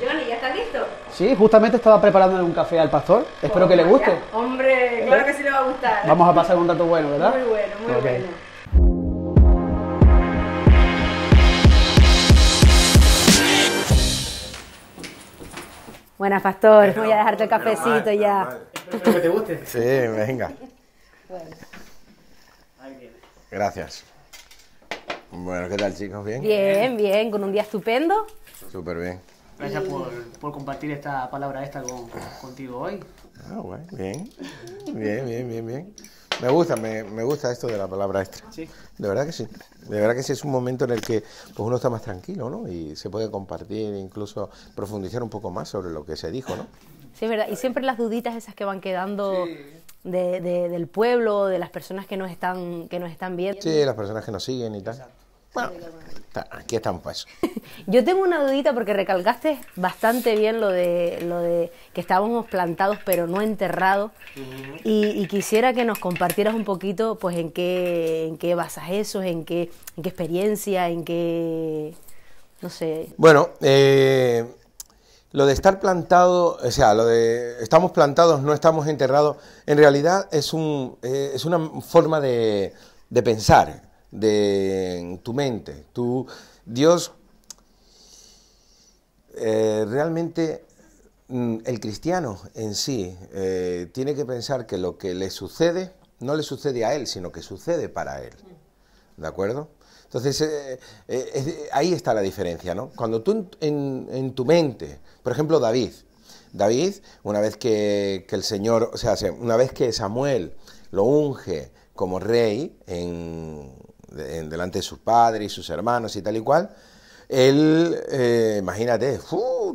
Johnny, ¿ya estás listo? Sí, justamente estaba preparándole un café al pastor. Espero que le guste. Hombre, claro que sí le va a gustar. Vamos a pasar un rato bueno, ¿verdad? Muy bueno, muy okay. bueno. Buenas, pastor. Voy a dejarte el cafecito ya. Espero que te guste. Sí, venga. Gracias. Bueno, ¿qué tal, chicos? ¿Bien? Bien, bien, con un día estupendo. Súper bien. Gracias eh. por, compartir esta palabra esta contigo hoy. Ah, bueno, bien. Bien, bien, bien, bien. Me gusta, me, me gusta esto de la palabra extra. Sí. De verdad que sí. De verdad que sí es un momento en el que pues, uno está más tranquilo, ¿no? Y se puede compartir, incluso profundizar un poco más sobre lo que se dijo, ¿no? Sí, es verdad. Y siempre las duditas esas que van quedando de, del pueblo, de las personas que nos están, que nos están viendo. Sí, las personas que nos siguen y tal. Exacto. Bueno, aquí estamos pues Yo tengo una dudita porque recalcaste bastante bien lo de, lo de que estábamos plantados pero no enterrados y, quisiera que nos compartieras un poquito pues en qué, en qué basas eso, en qué, experiencia, en qué... no sé. Bueno, eh, lo de estar plantado, o sea, lo de estamos plantados, no estamos enterrados, en realidad es, un, eh, es una forma de, de pensar de tu mente. Tú, Dios, eh, realmente mm, el cristiano en sí eh, tiene que pensar que lo que le sucede no le sucede a él, sino que sucede para él. ¿De acuerdo? Entonces, eh, ahí está la diferencia, ¿no? Cuando tú en, tu mente, por ejemplo, David, David, una vez que, que, el Señor, o sea, una vez que Samuel lo unge como rey en, delante de sus padres y sus hermanos y tal y cual, él, eh, imagínate,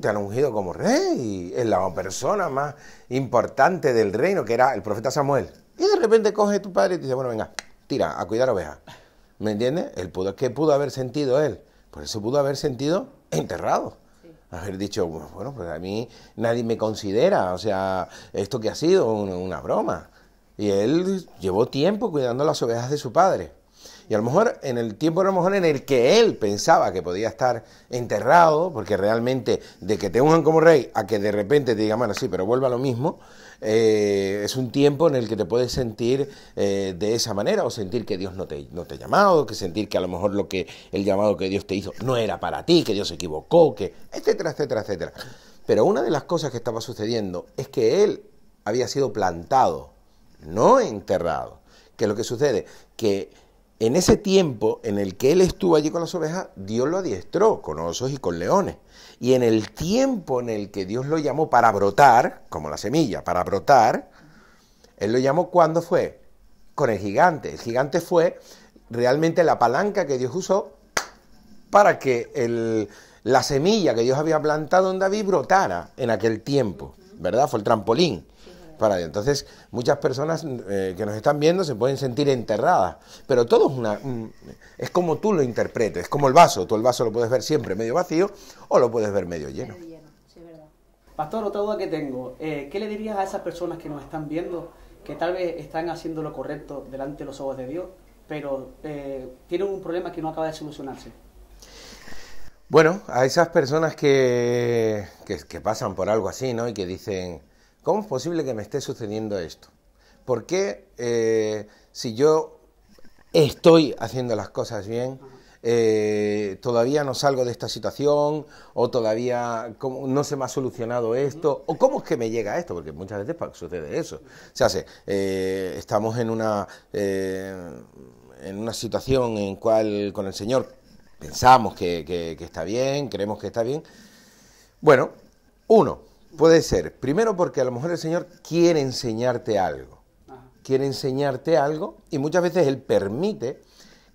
te han ungido como rey, es la persona más importante del reino, que era el profeta Samuel. Y de repente coge tu padre y te dice, bueno, venga, tira, a cuidar ovejas. ¿Me entiendes? El pudo, ¿Qué pudo haber sentido él? Pues eso pudo haber sentido enterrado. Haber dicho, bueno, pues a mí nadie me considera, o sea, esto que ha sido una broma. Y él llevó tiempo cuidando las ovejas de su padre. Y a lo mejor en el tiempo, lo mejor en el que él pensaba que podía estar enterrado, porque realmente de que te unjan como rey a que de repente te digan, bueno, sí, pero vuelva a lo mismo, eh, es un tiempo en el que te puedes sentir eh, de esa manera, o sentir que Dios no te, no te ha llamado, que sentir que a lo mejor lo que el llamado que Dios te hizo no era para ti, que Dios se equivocó, que, etcétera, etcétera, etcétera. Pero una de las cosas que estaba sucediendo es que él había sido plantado, no enterrado. Que lo que sucede, que en ese tiempo en el que él estuvo allí con las ovejas, Dios lo adiestró con osos y con leones. Y en el tiempo en el que Dios lo llamó para brotar, como la semilla, para brotar, él lo llamó cuando fue con el gigante. El gigante fue realmente la palanca que Dios usó para que la semilla que Dios había plantado en David brotara en aquel tiempo, ¿verdad? Fue el trampolín para Entonces, muchas personas eh, que nos están viendo se pueden sentir enterradas, pero todo es, una, es como tú lo interpretes, como el vaso. Tú el vaso lo puedes ver siempre medio vacío o lo puedes ver medio lleno. Pastor, otra duda que tengo, eh, ¿qué le dirías a esas personas que nos están viendo que tal vez están haciendo lo correcto delante de los ojos de Dios, pero eh, tienen un problema que no acaba de solucionarse? Bueno, a esas personas que, que pasan por algo así, ¿no? Y que dicen, ¿Cómo es posible que me esté sucediendo esto? ¿Por qué eh, si yo estoy haciendo las cosas bien, eh, todavía no salgo de esta situación o todavía no se me ha solucionado esto o cómo es que me llega esto porque muchas veces sucede eso se hace eh, estamos en una eh, en una situación en cual con el señor pensamos que está bien creemos que está bien bueno uno Puede ser. Primero porque a lo mejor el Señor quiere enseñarte algo. Quiere enseñarte algo y muchas veces Él permite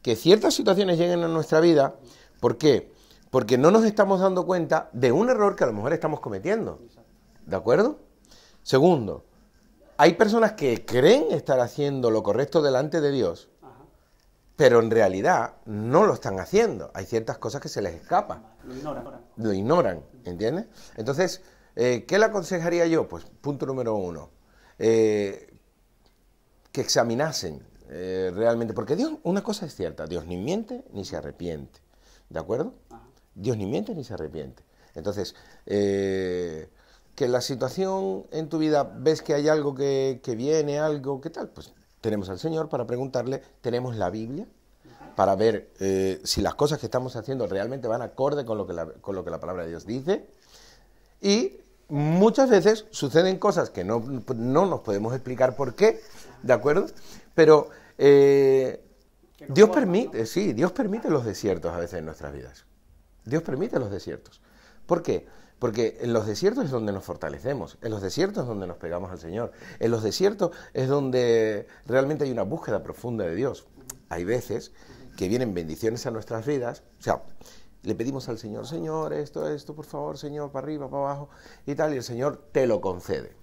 que ciertas situaciones lleguen a nuestra vida. ¿Por qué? Porque no nos estamos dando cuenta de un error que a lo mejor estamos cometiendo. ¿De acuerdo? Segundo, hay personas que creen estar haciendo lo correcto delante de Dios, pero en realidad no lo están haciendo. Hay ciertas cosas que se les escapan. Lo ignoran. Lo ignoran, ¿entiendes? Entonces, eh, ¿Qué le aconsejaría yo? Pues punto número uno, eh, que examinasen eh, realmente, porque Dios, una cosa es cierta, Dios ni miente ni se arrepiente, ¿de acuerdo? Dios ni miente ni se arrepiente. Entonces, que la situación en tu vida, ves que hay algo que, viene, algo, ¿qué tal? Pues tenemos al Señor para preguntarle, tenemos la Biblia, para ver si las cosas que estamos haciendo realmente van acorde con lo que la, con lo que la palabra de Dios dice. Y muchas veces suceden cosas que no, nos podemos explicar por qué, ¿de acuerdo? Pero eh, Dios permite, sí, Dios permite los desiertos a veces en nuestras vidas. Dios permite los desiertos. ¿Por qué? Porque en los desiertos es donde nos fortalecemos, en los desiertos es donde nos pegamos al Señor, en los desiertos es donde realmente hay una búsqueda profunda de Dios. Hay veces que vienen bendiciones a nuestras vidas, o sea, le pedimos al Señor, Señor, esto, esto, por favor, Señor, para arriba, para abajo, y tal, y el Señor te lo concede.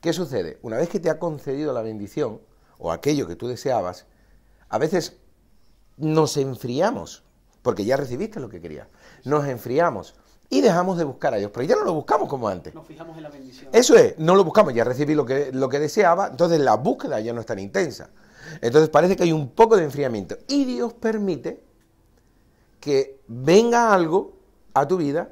¿Qué sucede? Una vez que te ha concedido la bendición, o aquello que tú deseabas, a veces nos enfriamos, porque ya recibiste lo que querías, nos enfriamos y dejamos de buscar a Dios, pero ya no lo buscamos como antes. Nos fijamos en la bendición. Eso es, no lo buscamos, ya recibí lo que, lo que deseaba, entonces la búsqueda ya no es tan intensa. Entonces parece que hay un poco de enfriamiento y Dios permite que venga algo a tu vida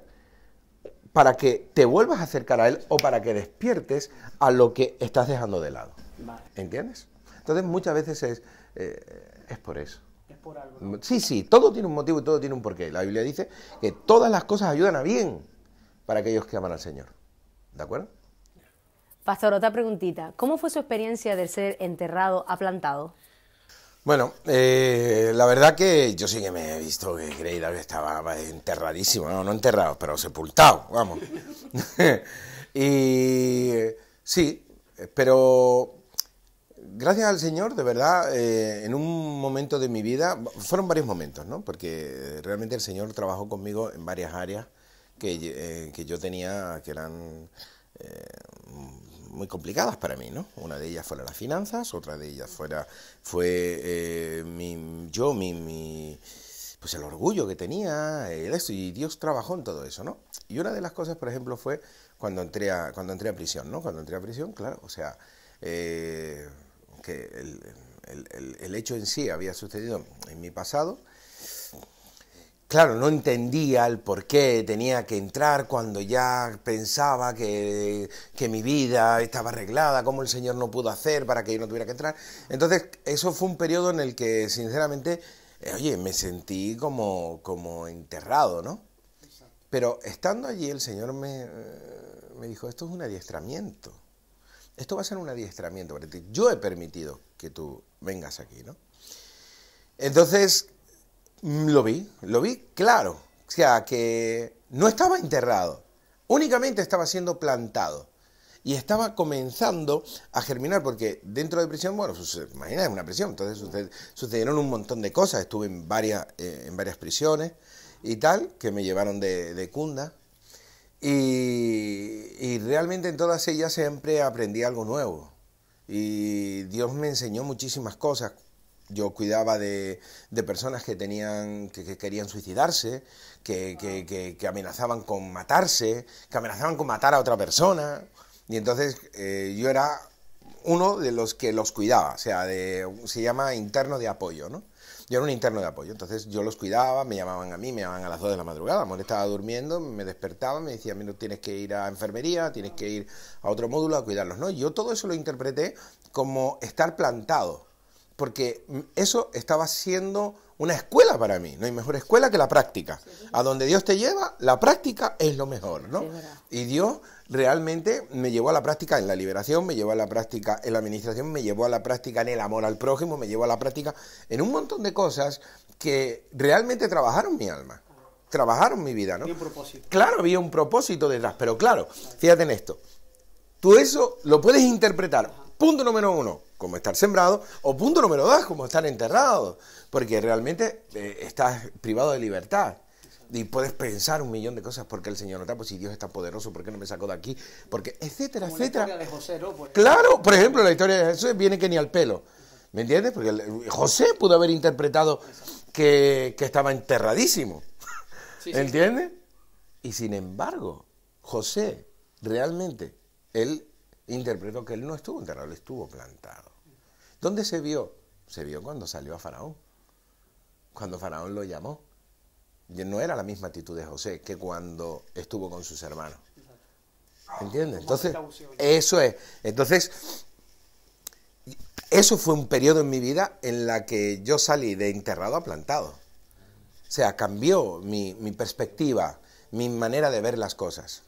para que te vuelvas a acercar a él o para que despiertes a lo que estás dejando de lado. ¿Entiendes? Entonces muchas veces es, eh, es por eso. Es por algo. Mm, sí, sí, todo tiene un motivo y todo tiene un porqué. La Biblia dice que todas las cosas ayudan a bien para aquellos que aman al Señor. ¿De acuerdo? Pastor, otra preguntita. ¿Cómo fue su experiencia del ser enterrado a plantado? Bueno, eh, la verdad que yo sí que me he visto que Greida estaba enterradísimo, no, enterrado, pero sepultado, vamos. y sí, pero gracias al Señor, de verdad, eh, en un momento de mi vida, fueron varios momentos, ¿no? Porque realmente el Señor trabajó conmigo en varias áreas que, eh, yo tenía, que eran muy complicadas para mí, ¿no? Una de ellas fue las finanzas, otra de ellas fuera, fue eh, mi, yo, mi, pues el orgullo que tenía, eso, y Dios trabajó en todo eso, ¿no? Y una de las cosas, por ejemplo, fue cuando entré a, cuando entré a prisión, ¿no? Cuando entré a prisión, claro, o sea, eh, que el, el, el hecho en sí había sucedido en mi pasado, claro, no entendía el por qué tenía que entrar cuando ya pensaba que, mi vida estaba arreglada, cómo el Señor no pudo hacer para que yo no tuviera que entrar. Entonces, eso fue un periodo en el que, sinceramente, eh, oye, me sentí como, como enterrado, ¿no? Pero estando allí, el Señor me, eh, me dijo, esto es un adiestramiento. Esto va a ser un adiestramiento para ti. Yo he permitido que tú vengas aquí, ¿no? Entonces, Mm, lo vi, lo vi claro. O sea, que no estaba enterrado, únicamente estaba siendo plantado. Y estaba comenzando a germinar, porque dentro de prisión, bueno, eh, imagina, es una prisión, entonces sucedieron un montón de cosas. Estuve en varias, eh, en varias prisiones y tal, que me llevaron de, cunda. y realmente en todas ellas siempre aprendí algo nuevo. Y Dios me enseñó muchísimas cosas yo cuidaba de, de personas que, tenían, que, querían suicidarse, que, que, amenazaban con matarse, que amenazaban con matar a otra persona. Y entonces eh, yo era uno de los que los cuidaba, o sea, de, se llama interno de apoyo, ¿no? Yo era un interno de apoyo, entonces yo los cuidaba, me llamaban a mí, me llamaban a las 2 de la madrugada, me estaba durmiendo, me despertaban, me decía, mira, tienes que ir a enfermería, tienes que ir a otro módulo a cuidarlos, ¿no? Yo todo eso lo interpreté como estar plantado, porque eso estaba siendo una escuela para mí. No hay mejor escuela que la práctica. A donde Dios te lleva, la práctica es lo mejor, ¿no? Y Dios realmente me llevó a la práctica en la liberación, me llevó a la práctica en la administración, me llevó a la práctica en el amor al prójimo, me llevó a la práctica en un montón de cosas que realmente trabajaron mi alma, trabajaron mi vida, ¿no? un propósito. Claro, había un propósito detrás, pero claro, fíjate en esto. Tú eso lo puedes interpretar. Punto número uno como estar sembrado, o punto número dos, como estar enterrado, porque realmente eh, estás privado de libertad. Y puedes pensar un millón de cosas, porque el Señor no está, pues si Dios está poderoso, ¿por qué no me sacó de aquí? Porque, etcétera, etcétera. Pues claro, por ejemplo, la historia de Jesús viene que ni al pelo. ¿Me entiendes? Porque José pudo haber interpretado que, estaba enterradísimo. ¿me ¿Entiendes? Y sin embargo, José realmente, él interpretó que él no estuvo enterrado, él estuvo plantado. ¿Dónde se vio? Se vio cuando salió a Faraón, cuando Faraón lo llamó. No era la misma actitud de José que cuando estuvo con sus hermanos. ¿Entiendes? Entonces, eso es. Entonces, eso fue un periodo en mi vida en la que yo salí de enterrado a plantado. O sea, cambió mi, mi perspectiva, mi manera de ver las cosas.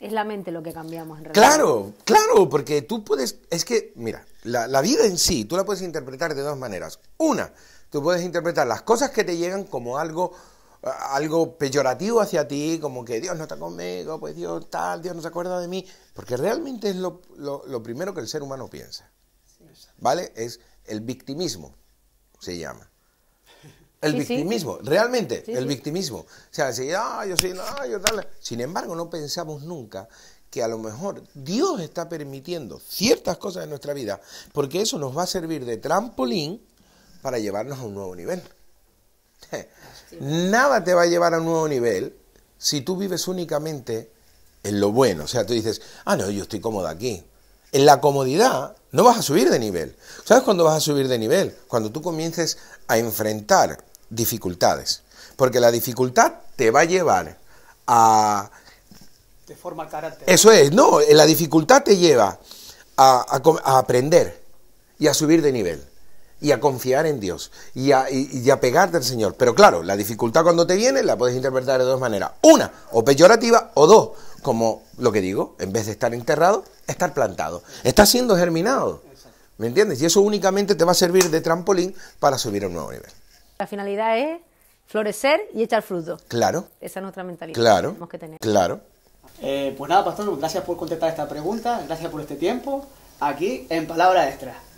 Es la mente lo que cambiamos en realidad. Claro, claro, porque tú puedes, es que, mira, la, vida en sí, tú la puedes interpretar de dos maneras. Una, tú puedes interpretar las cosas que te llegan como algo algo peyorativo hacia ti, como que Dios no está conmigo, pues Dios tal, Dios no se acuerda de mí, porque realmente es lo, primero que el ser humano piensa. ¿Vale? Es el victimismo, se llama. El victimismo, realmente, el victimismo. O sea, decir, ah, yo sí, ah, yo tal. Sin embargo, no pensamos nunca que a lo mejor Dios está permitiendo ciertas cosas en nuestra vida, porque eso nos va a servir de trampolín para llevarnos a un nuevo nivel. Nada te va a llevar a un nuevo nivel si tú vives únicamente en lo bueno. O sea, tú dices, ah, no, yo estoy cómodo aquí. En la comodidad no vas a subir de nivel. ¿Sabes cuándo vas a subir de nivel? Cuando tú comiences a enfrentar dificultades. Porque la dificultad te va a llevar a... De forma carácter. Eso es, no, eh, la dificultad te lleva a, aprender y a subir de nivel y a confiar en Dios y a, y a, pegarte al Señor. Pero claro, la dificultad cuando te viene la puedes interpretar de dos maneras. Una, o peyorativa, o dos, como lo que digo, en vez de estar enterrado, estar plantado. Está siendo germinado. ¿Me entiendes? Y eso únicamente te va a servir de trampolín para subir a un nuevo nivel. La finalidad es florecer y echar fruto. Claro. Esa es nuestra mentalidad claro. tenemos que tener. Claro. Eh, pues nada, pastor, gracias por contestar esta pregunta, gracias por este tiempo, aquí en Palabra Extra.